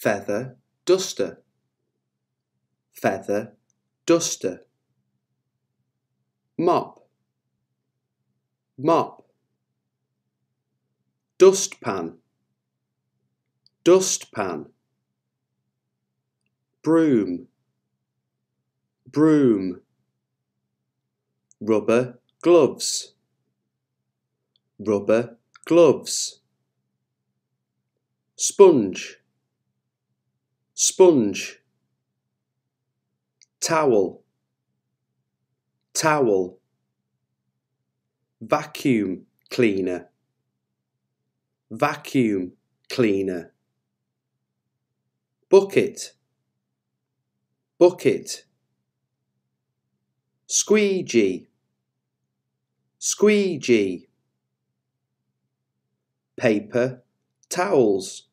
feather, duster, feather, duster, mop, mop, dustpan, dustpan, broom, broom, rubber gloves, rubber gloves, sponge, sponge, towel, towel, vacuum cleaner, vacuum cleaner, bucket, bucket, squeegee, squeegee, paper towels,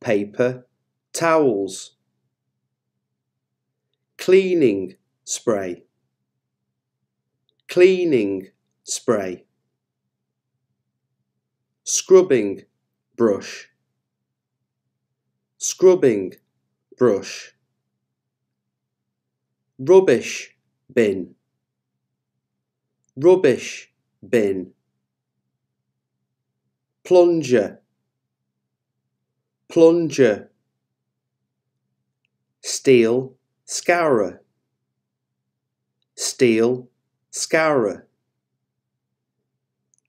paper towels, cleaning spray, cleaning spray, scrubbing brush, scrubbing brush, rubbish bin, rubbish bin, plunger, plunger steel scourer steel scourer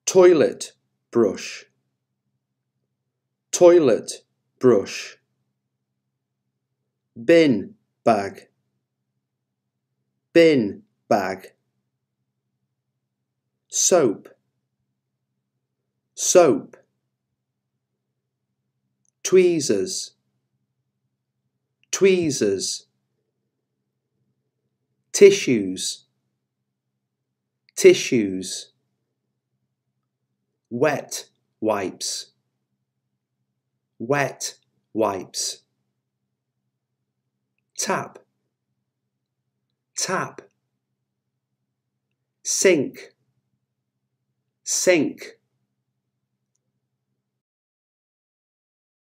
toilet brush toilet brush bin bag bin bag soap soap tweezers tweezers, tissues, tissues, wet wipes, wet wipes, tap, tap, sink, sink,